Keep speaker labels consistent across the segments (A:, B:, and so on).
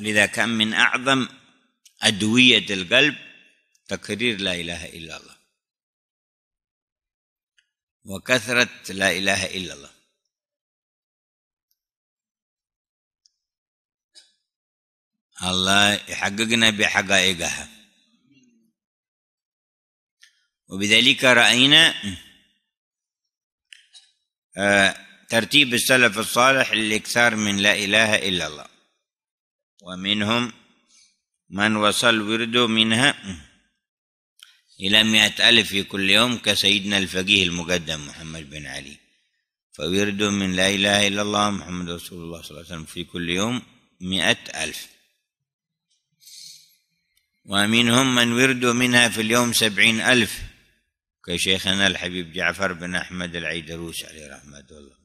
A: ولذا كان من أعظم أدوية القلب تكرير لا إله إلا الله وكثرة لا إله إلا الله الله يحققنا بحقائقها وبذلك رأينا آه، ترتيب السلف الصالح للإكثار من لا إله إلا الله ومنهم من وصل ورده منها إلى مئة ألف في كل يوم كسيدنا الفقيه المقدم محمد بن علي فورده من لا إله إلا الله محمد رسول الله صلى الله عليه وسلم في كل يوم مئة ألف ومنهم من ورد منها في اليوم سبعين ألف كشيخنا الحبيب جعفر بن أحمد العيدروس عليه رحمة الله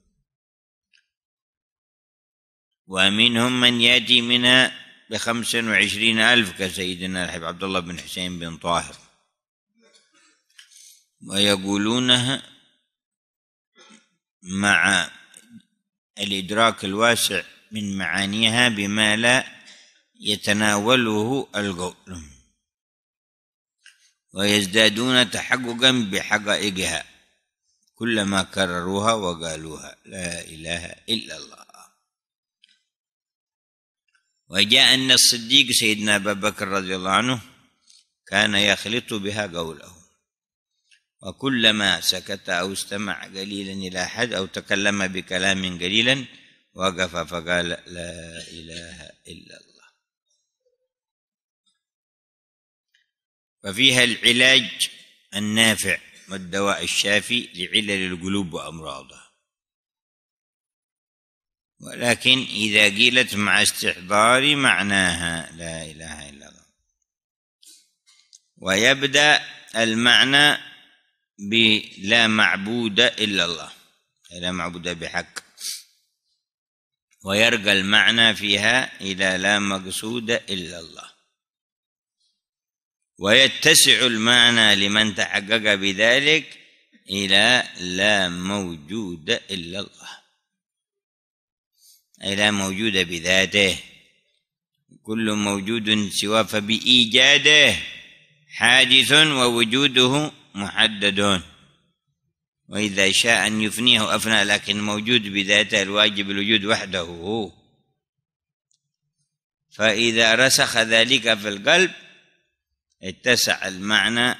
A: ومنهم من يأتي منها بخمسة وعشرين ألف كسيدنا الحبيب عبد الله بن حسين بن طاهر ويقولونها مع الإدراك الواسع من معانيها بما لا يتناوله القول ويزدادون تحققا بحقائقها كلما كرروها وقالوها لا إله إلا الله وجاء أن الصديق سيدنا أبا بكر رضي الله عنه كان يخلط بها قوله وكلما سكت أو استمع قليلا إلى أحد أو تكلم بكلام قليلا وقف فقال لا إله إلا الله ففيها العلاج النافع والدواء الشافي لعلل القلوب وأمراضها ولكن إذا قيلت مع استحضار معناها لا إله إلا الله ويبدأ المعنى بلا معبود إلا الله لا معبود بحق ويرقى المعنى فيها إلى لا مقصود إلا الله ويتسع المعنى لمن تحقق بذلك إلى لا موجود إلا الله أي لا موجود بذاته كل موجود سواه فبإيجاده حادث ووجوده محدد وإذا شاء أن يفنيه أفنى لكن موجود بذاته الواجب الوجود وحده هو فإذا رسخ ذلك في القلب اتسع المعنى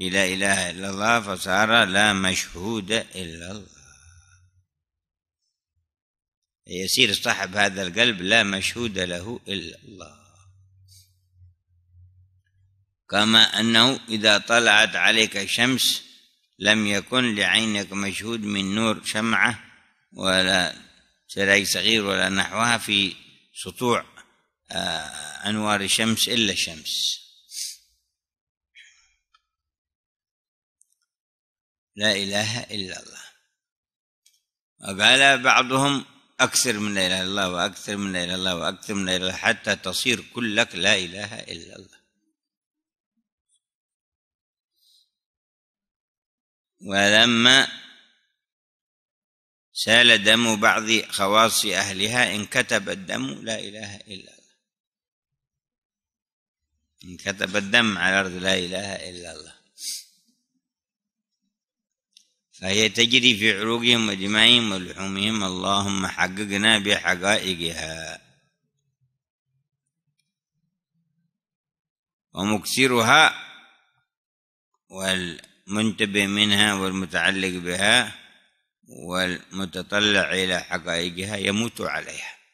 A: إلى إله إلا الله فصار لا مشهود إلا الله يصير صاحب هذا القلب لا مشهود له إلا الله كما أنه إذا طلعت عليك شمس لم يكن لعينك مشهود من نور شمعة ولا سراي صغير ولا نحوها في سطوع آه، أنوار الشمس إلا الشمس لا إله إلا الله وقال بعضهم أكثر من لا إله إلا الله وأكثر من لا إله إلا الله وأكثر من لا إله إلا حتى تصير كلك لا إله إلا الله ولما سال دم بعض خواص أهلها انكتب الدم لا إله إلا الله انكتب الدم على الأرض لا إله إلا الله فهي تجري في عروقهم ودمائهم ولحومهم اللهم حققنا بحقائقها ومكسرها والمنتبه منها والمتعلق بها والمتطلع إلى حقائقها يموت عليها